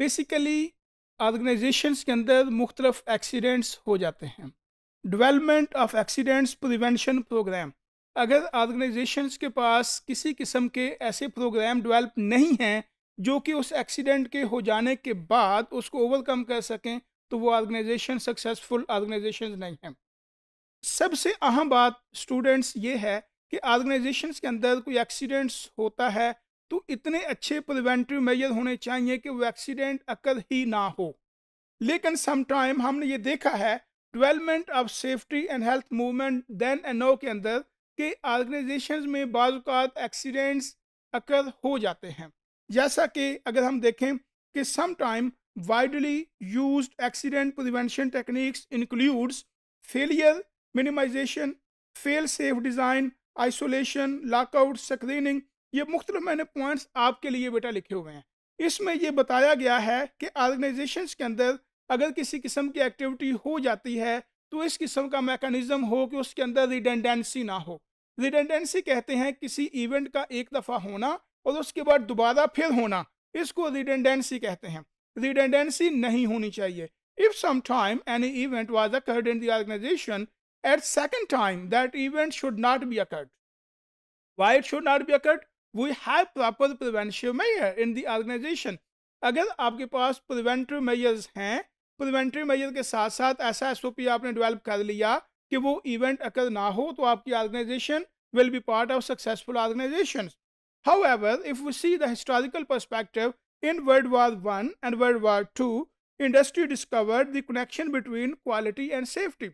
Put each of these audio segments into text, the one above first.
Basically organisations के अंदर मुख्तलफ accidents हो जाते हैं development of accidents prevention programme अगर ऑर्गेनाइजेशंस के पास किसी किस्म के ऐसे प्रोग्राम डेवलप नहीं हैं जो कि उस एक्सीडेंट के हो जाने के बाद उसको ओवरकम कर सकें तो वो ऑर्गेनाइजेशन सक्सेसफुल ऑर्गेनाइजेशन नहीं हैं सबसे अहम बात स्टूडेंट्स ये है कि ऑर्गेनाइजेशंस के अंदर कोई एक्सीडेंट्स होता है तो इतने अच्छे प्रिवेंटिव मेजर होने चाहिए कि वो एक्सीडेंट अक्ल ही ना हो लेकिन समटाइम हमने ये देखा है development of safety and health movement then and now के अंदर के ऑर्गेनाइजेशन में बाज़ात एक्सीडेंट्स अक्ल हो जाते हैं जैसा कि अगर हम देखें कि sometime widely use accident prevention techniques includes failure minimisation fail safe design isolation lockout screening ये मुख्तलिफ मैंने पॉइंट्स आपके लिए बेटा लिखे हुए हैं इसमें यह बताया गया है कि ऑर्गेनाइजेशन के अंदर अगर किसी किस्म की एक्टिविटी हो जाती है तो इस किस्म का मैकेनिज्म हो कि उसके अंदर रिडेंडेंसी ना हो रिडेंडेंसी कहते हैं किसी इवेंट का एक दफ़ा होना और उसके बाद दोबारा फिर होना इसको रिडेंडेंसी कहते हैं रिडेंडेंसी नहीं होनी चाहिए if some time any event was occurred in the organisation at second time that event should not be occurred why it should not be occurred we have proper preventive measure in the organisation अगर आपके पास preventive measures हैं preventive measure के साथ साथ ऐसा S आपने develop कर लिया कि वो इवेंट अगर ना हो तो आपकी organisation will be part of successful organisation however if you see the historical perspective in world war one and world war two industry discover the connection between quality and safety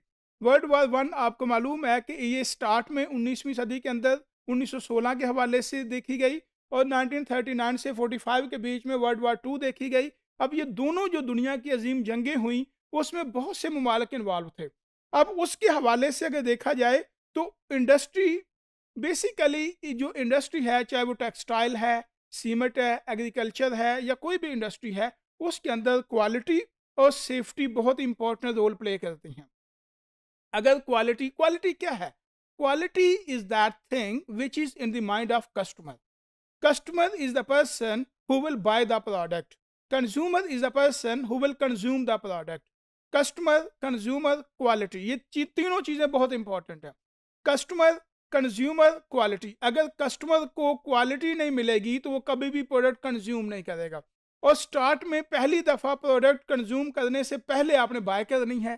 world war one आपको मालूम है कि ये start में 19वीं सदी के अंदर 1916 के हवाले से देखी गई और 1939 से 45 के बीच में वर्ल्ड वार टू देखी गई अब ये दोनों जो दुनिया की अजीम जंगें हुई उसमें बहुत से ममालक इन्वॉल्व थे अब उसके हवाले से अगर देखा जाए तो इंडस्ट्री बेसिकली जो इंडस्ट्री है चाहे वो टेक्सटाइल है सीमेंट है एग्रीकल्चर है या कोई भी इंडस्ट्री है उसके अंदर क्वालिटी और सेफ्टी बहुत इंपॉर्टेंट रोल प्ले करती हैं अगर क्वालिटी क्वालिटी क्या है Quality is that thing which is in the mind of customer. Customer is the person who will buy the product. Consumer is the person who will consume the product. Customer, consumer, quality. ye teeno cheeze bahut important hai Customer, consumer quality agar customer ko quality nahi milegi to wo kabhi bhi product consume nahi karega और start में पहली दफ़ा product consume करने से पहले आपने bye करनी है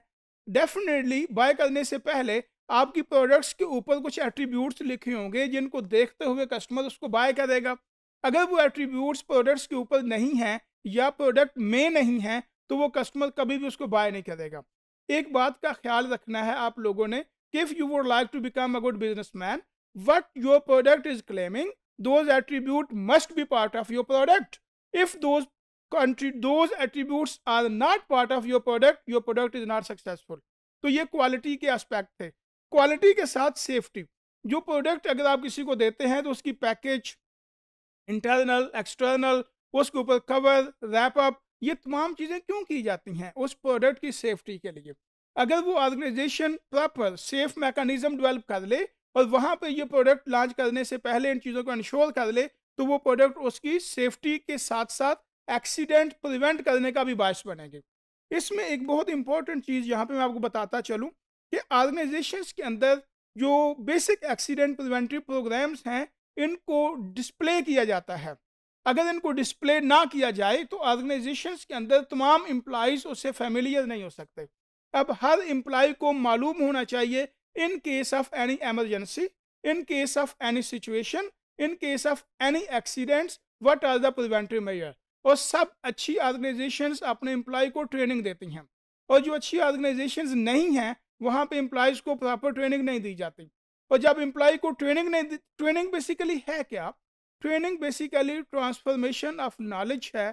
डेफिनेटली बाय करने से पहले आपकी प्रोडक्ट्स के ऊपर कुछ एट्रीब्यूट्स लिखे होंगे जिनको देखते हुए कस्टमर उसको बाय करेगा अगर वो एट्रीब्यूट्स प्रोडक्ट्स के ऊपर नहीं हैं या प्रोडक्ट में नहीं है तो वो कस्टमर कभी भी उसको बाय नहीं करेगा एक बात का ख्याल रखना है आप लोगों ने कि if you would like to become a good businessman what your product is claiming those attribute must be part of your product if those country those attributes are not part of your product your product is not successful तो ये quality के aspect थे quality के साथ safety जो product अगर आप किसी को देते हैं तो उसकी पैकेज इंटरनल एक्सटर्नल उसके ऊपर कवर रैप अप ये तमाम चीज़ें क्यों की जाती हैं उस प्रोडक्ट की सेफ्टी के लिए अगर वो organisation proper safe mechanism develop कर ले और वहाँ पर ये प्रोडक्ट लॉन्च करने से पहले इन चीज़ों को इंश्योर कर ले तो वो प्रोडक्ट उसकी सेफ्टी के साथ साथ एक्सीडेंट प्रिवेंट करने का भी बायस बनेंगे इसमें एक बहुत इंपॉर्टेंट चीज़ यहाँ पे मैं आपको बताता चलूँ कि ऑर्गेनाइजेशंस के अंदर जो बेसिक एक्सीडेंट प्रिवेंटरी प्रोग्राम्स हैं इनको डिस्प्ले किया जाता है अगर इनको डिस्प्ले ना किया जाए तो ऑर्गेनाइजेशंस के अंदर तमाम एम्प्लॉयज़ उससे फेमिलियर नहीं हो सकते अब हर एम्प्लॉय को मालूम होना चाहिए in case of any emergency in case of any situation in case of any accidents what are the preventive measure और सब अच्छी ऑर्गेनाइजेशंस अपने एम्प्लॉय को ट्रेनिंग देती हैं और जो अच्छी ऑर्गेनाइजेशंस नहीं हैं वहाँ पे एम्प्लॉयज़ को प्रॉपर ट्रेनिंग नहीं दी जाती और जब एम्प्लॉय को ट्रेनिंग नहीं दी ट्रेनिंग बेसिकली है क्या training basically transformation of knowledge है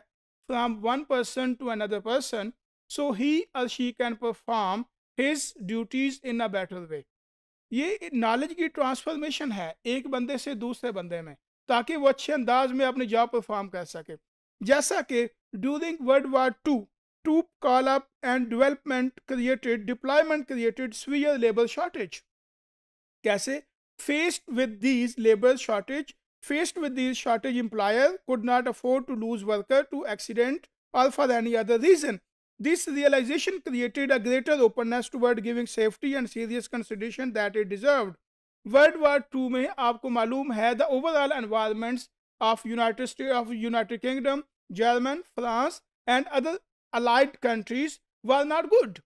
from one person to another person so he और she can perform his duties in a better way ये नॉलेज की ट्रांसफॉर्मेशन है एक बंदे से दूसरे बंदे में ताकि वो अच्छे अंदाज में अपनी जॉब परफॉर्म कर सके जैसा कि during world war two troop call up and development created deployment created severe labour shortage कैसे faced with these labour shortage faced with these shortage employer could not afford to lose worker to accident or for any other reason this realisation created a greater openness toward giving safety and serious consideration that it deserve world war two में आपको मालूम है the overall environments of United State of United Kingdom German France and other allied countries were not good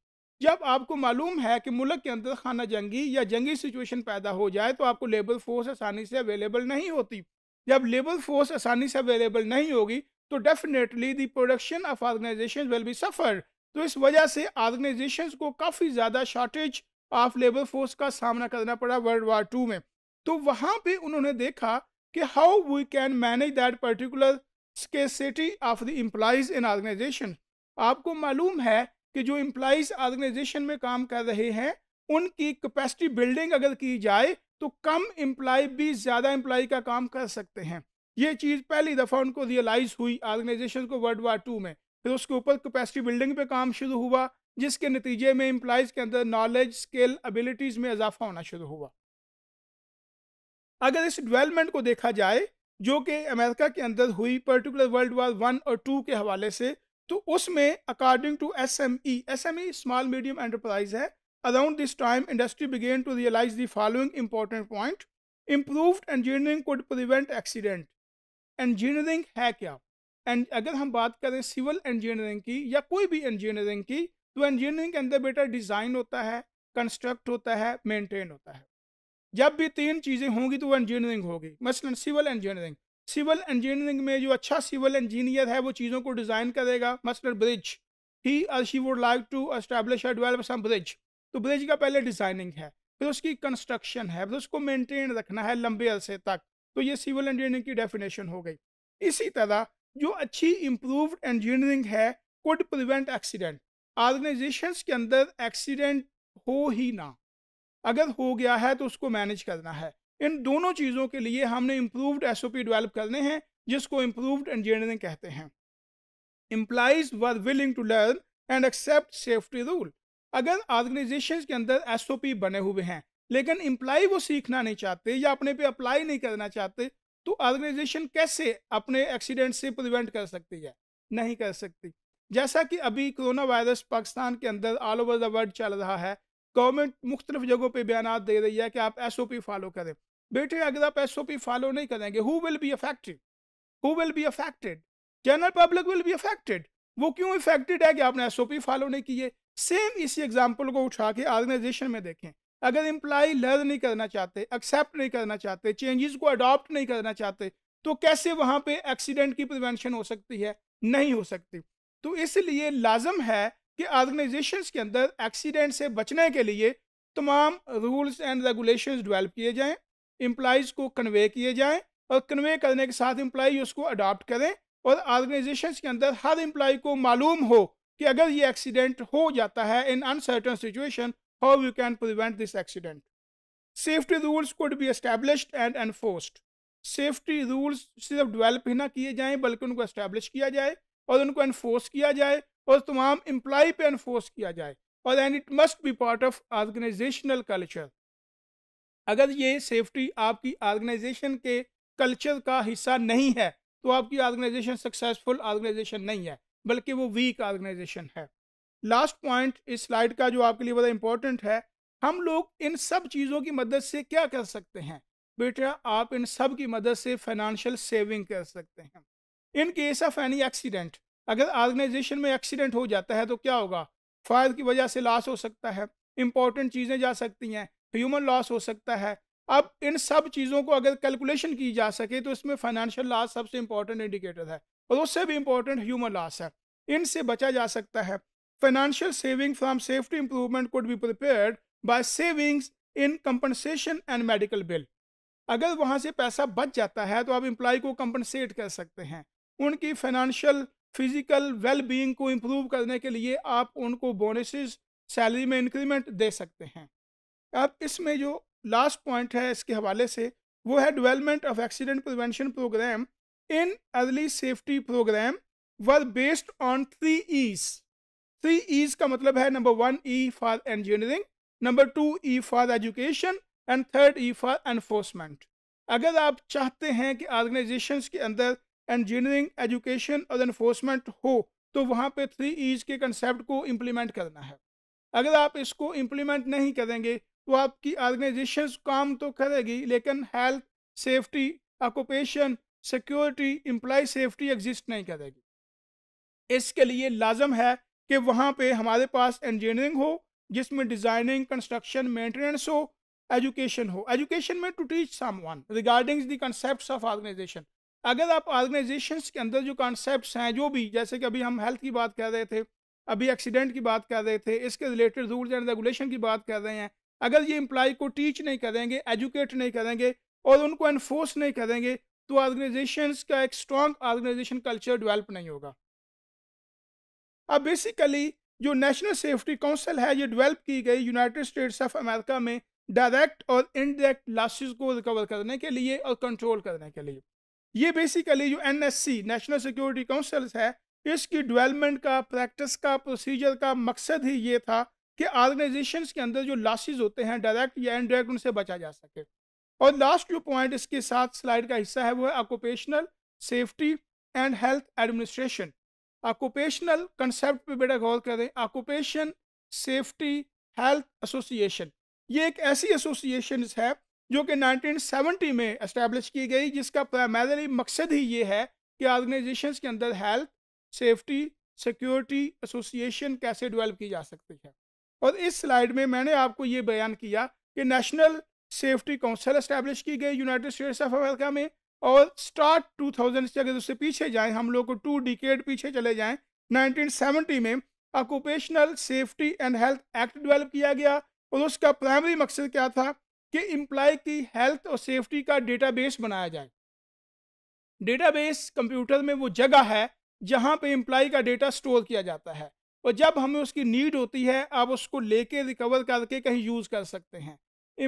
जब आपको मालूम है कि मुल्क के अंदर खाना जंगी या जंगी सिचुएशन पैदा हो जाए तो आपको लेबर फोर्स आसानी से अवेलेबल नहीं होती जब लेबर फोर्स आसानी से अवेलेबल नहीं होगी तो definitely the production of organisation will be suffer तो इस वजह से ऑर्गेनाइजेशन को काफ़ी ज़्यादा शॉर्टेज ऑफ लेबर फोर्स का सामना करना पड़ा वर्ल्ड वार टू में तो वहाँ पे उन्होंने देखा कि how we can manage that particular scarcity of the employees in organisation आपको मालूम है कि जो एम्प्लॉज ऑर्गेनाइजेशन में काम कर रहे हैं उनकी कैपेसिटी बिल्डिंग अगर की जाए तो कम एम्प्लॉय भी ज़्यादा एम्प्लॉय का काम कर सकते हैं ये चीज़ पहली दफ़ा उनको रियलाइज़ हुई ऑर्गेनाइजेशन को वर्ल्ड वार टू में फिर उसके ऊपर कैपेसिटी बिल्डिंग पे काम शुरू हुआ जिसके नतीजे में एम्प्लॉयज़ के अंदर नॉलेज स्किल एबिलिटीज़ में इजाफा होना शुरू हुआ अगर इस डेवलपमेंट को देखा जाए जो कि अमेरिका के अंदर हुई पर्टिकुलर वर्ल्ड वार वन और टू के हवाले से तो उसमें according to S M E S M E small medium enterprise है around this time industry began to realise the following important point improve engineering could prevent accident engineering है क्या and अगर हम बात करें सिविल इंजीनियरिंग की या कोई भी इंजीनियरिंग की तो इंजीनियरिंग के अंदर बेटा डिज़ाइन होता है कंस्ट्रक्ट होता है मेंटेन होता है जब भी तीन चीज़ें होंगी तो वो इंजीनियरिंग होगी मसलन सिविल इंजीनियरिंग सिविल इंजीनियरिंग में जो अच्छा सिविल इंजीनियर है वो चीज़ों को डिज़ाइन करेगा मसलन bridge he she would like to establish develop some bridge तो ब्रिज का पहले डिज़ाइनिंग है फिर उसकी कंस्ट्रक्शन है फिर उसको मेंटेन रखना है लंबे अरसे तक तो ये सिविल इंजीनियरिंग की डेफिनेशन हो गई इसी तरह जो अच्छी इम्प्रूवड इंजीनियरिंग है कुड प्रिवेंट एक्सीडेंट ऑर्गेनाइजेशन के अंदर एक्सीडेंट हो ही ना अगर हो गया है तो उसको मैनेज करना है इन दोनों चीज़ों के लिए हमने improved S O P develop करने हैं जिसको इम्प्रूवड इंजीनियरिंग कहते हैं employees were willing to learn and accept safety rule अगर ऑर्गेनाइजेशन के अंदर एस ओ पी बने हुए हैं लेकिन इम्प्लाई वो सीखना नहीं चाहते या अपने पे अप्लाई नहीं करना चाहते तो ऑर्गेनाइजेशन कैसे अपने एक्सीडेंट से प्रिवेंट कर सकती है नहीं कर सकती जैसा कि अभी कोरोना वायरस पाकिस्तान के अंदर ऑल ओवर द वर्ल्ड चल रहा है गवर्नमेंट मुख्तलिफ जगहों पर बयान दे रही है कि आप एस ओ पी फॉलो करें बेटे अगर आप एस ओ पी फॉलो नहीं करेंगे who will be affected who will be affected general public will be affected वो क्यों इफेक्टेड है कि आपने एस ओ पी फॉलो नहीं किए सेम इसी एग्जाम्पल को उठा के ऑर्गेनाइजेशन में देखें अगर इम्प्लाई लर्न नहीं करना चाहते एक्सेप्ट नहीं करना चाहते चेंजेस को अडॉप्ट नहीं करना चाहते तो कैसे वहाँ पे एक्सीडेंट की प्रिवेंशन हो सकती है नहीं हो सकती तो इसलिए लाजम है कि ऑर्गेनाइजेशन के अंदर एक्सीडेंट से बचने के लिए तमाम रूल्स एंड रेगुलेशन डिवेल्प किए जाएँ एम्प्लाइज को कन्वे किए जाएँ और कन्वे करने के साथ एम्प्लाई उसको अडॉप्ट करें और आर्गेनाइजेशन के अंदर हर एम्प्लाई को मालूम हो कि अगर ये एक्सीडेंट हो जाता है in uncertain situation how you can prevent this accident safety rules could be established and enforced safety rules सिर्फ डिवेल्प ही ना किए जाएं बल्कि उनको एस्टेब्लिश किया जाए और उनको एनफोर्स किया जाए और तमाम एम्प्लाई पे इन्फोर्स किया जाए और and it must be part of organisational culture अगर ये सेफ्टी आपकी ऑर्गेनाइजेशन के कल्चर का हिस्सा नहीं है तो आपकी ऑर्गेनाइजेशन सक्सेसफुल ऑर्गेनाइजेशन नहीं है बल्कि वो वीक ऑर्गेनाइजेशन है लास्ट पॉइंट इस स्लाइड का जो आपके लिए बड़ा इंपॉर्टेंट है हम लोग इन सब चीज़ों की मदद से क्या कर सकते हैं बेटा आप इन सब की मदद से फाइनेंशियल सेविंग कर सकते हैं in case of any accident अगर ऑर्गेनाइजेशन में एक्सीडेंट हो जाता है तो क्या होगा फायर की वजह से लॉस हो सकता है इंपॉर्टेंट चीज़ें जा सकती हैं ह्यूमन लॉस हो सकता है अब इन सब चीज़ों को अगर कैलकुलेशन की जा सके तो इसमें फाइनेंशियल लॉस सबसे इंपॉर्टेंट इंडिकेटर है और उससे भी इंपॉर्टेंट ह्यूमन लॉस है इनसे बचा जा सकता है financial saving from safety improvement could be prepared by savings in compensation and medical bill अगर वहाँ से पैसा बच जाता है तो आप इम्प्लाई को कंपनसेट कर सकते हैं उनकी फाइनेंशियल फिजिकल वेल बींग को इम्प्रूव करने के लिए आप उनको बोनसेस सैलरी में इंक्रीमेंट दे सकते हैं अब इसमें जो लास्ट पॉइंट है इसके हवाले से वो है development of accident prevention programme in early safety programme were based on three Es three Es का मतलब है number one E for engineering number two E for education and third E for enforcement अगर आप चाहते हैं कि organisation के अंदर इंजीनियरिंग एजुकेशन और इन्फोर्समेंट हो तो वहाँ पे थ्री ईज के कंसेप्ट को इम्प्लीमेंट करना है अगर आप इसको इम्प्लीमेंट नहीं करेंगे तो आपकी ऑर्गेनाइजेशन काम तो करेगी लेकिन health safety occupation security employee safety exist नहीं करेगी इसके लिए लाजम है कि वहाँ पे हमारे पास इंजीनियरिंग हो जिसमें डिज़ाइनिंग कंस्ट्रक्शन मेंटेनेंस हो एजुकेशन हो एजुकेशन में to teach someone regarding the concept of organisation अगर आप ऑर्गेनाइजेशन के अंदर जो कॉन्सेप्ट हैं जो भी जैसे कि अभी हम हेल्थ की बात कर रहे थे अभी एक्सीडेंट की बात कर रहे थे इसके रिलेटेड रूल्स एंड रेगुलेशन की बात कर रहे हैं अगर ये इम्प्लाई को टीच नहीं करेंगे एजुकेट नहीं करेंगे और उनको इन्फोर्स नहीं करेंगे तो ऑर्गेनाइजेशन का एक स्ट्रॉन्ग ऑर्गेनाइजेशन कल्चर डिवेल्प नहीं होगा अब बेसिकली जो नेशनल सेफ्टी काउंसिल है ये डिवेल्प की गई यूनाइटेड स्टेट्स ऑफ अमेरिका में डायरेक्ट और इनडायरेक्ट लॉसेस को रिकवर करने के लिए और कंट्रोल करने के लिए ये बेसिकली जो एन नेशनल सिक्योरिटी काउंसिल है इसकी डेवलपमेंट का प्रैक्टिस का प्रोसीजर का मकसद ही ये था कि ऑर्गेनाइजेशन के अंदर जो लॉसेज होते हैं डायरेक्ट या इनडायरेक्ट उनसे बचा जा सके और लास्ट जो पॉइंट इसके साथ स्लाइड का हिस्सा है वो है occupational safety and health administration occupational concept पे बेटा गौर करें ऑक्यूपेशन सेफ्टी हेल्थ एसोसिएशन ये एक ऐसी एसोसिएशन है जो कि 1970 में इस्टेब्लिश की गई जिसका प्रायमरी मकसद ही ये है कि ऑर्गेनाइजेशन के अंदर हेल्थ सेफ्टी सिक्योरिटी एसोसिएशन कैसे डेवलप की जा सकती है और इस स्लाइड में मैंने आपको ये बयान किया कि नेशनल सेफ्टी काउंसिल इस्टेब्लिश की गई यूनाइटेड स्टेट्स ऑफ अमेरिका में और स्टार्ट 2000 से अगर उससे पीछे जाएं हम लोग को टू डिकेड पीछे चले जाएं 1970 में occupational safety and health act develop किया गया और उसका प्राइमरी मकसद क्या था कि इम्प्लाय की हेल्थ और सेफ्टी का डेटाबेस बनाया जाए डेटाबेस कंप्यूटर में वो जगह है जहाँ पे इम्प्लाई का डेटा स्टोर किया जाता है और जब हमें उसकी नीड होती है आप उसको लेके रिकवर करके कहीं यूज़ कर सकते हैं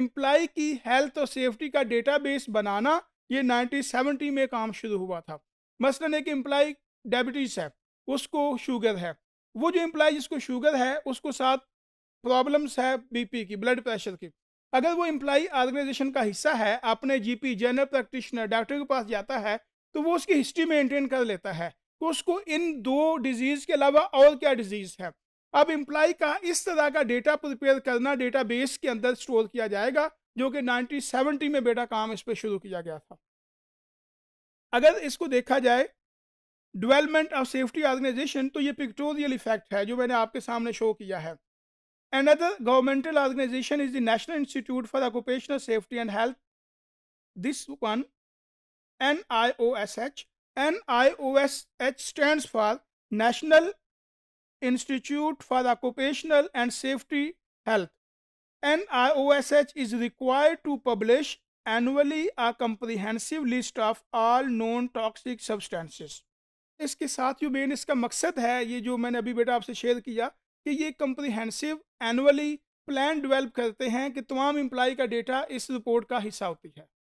इम्प्लाई की हेल्थ और सेफ्टी का डेटाबेस बनाना ये 1970 में काम शुरू हुआ था मसलन एक इम्प्लाई डायबिटीज़ है उसको शुगर है वो जो इम्प्लाई जिसको शुगर है उसको साथ प्रॉब्लम्स है बीपी की ब्लड प्रेशर की अगर वो एम्प्लाई ऑर्गेनाइजेशन का हिस्सा है अपने जीपी जनरल प्रैक्टिशनर डॉक्टर के पास जाता है तो वो उसकी हिस्ट्री मेंटेन कर लेता है तो उसको इन दो डिजीज़ के अलावा और क्या डिजीज़ है अब इम्प्लाई का इस तरह का डेटा प्रिपेयर करना डेटा के अंदर स्टोर किया जाएगा जो कि नाइनटीन में बेटा काम इस पर शुरू किया गया था अगर इसको देखा जाए डेवलपमेंट ऑफ सेफ्टी ऑर्गेनाइजेशन तो ये पिक्टोरियल इफेक्ट है जो मैंने आपके सामने शो किया है Another governmental organization is the National Institute for Occupational Safety and Health. This one, NIOSH. NIOSH stands for National Institute for Occupational and Safety Health. NIOSH is required to publish annually a comprehensive list of all known toxic substances. इसके साथ you main इसका मकसद है ये जो मैंने अभी बेटा आपसे शेयर किया कि ये कंप्रीहेंसिव एनुअली प्लान डेवलप करते हैं कि तमाम इम्प्लाई का डेटा इस रिपोर्ट का हिस्सा होती है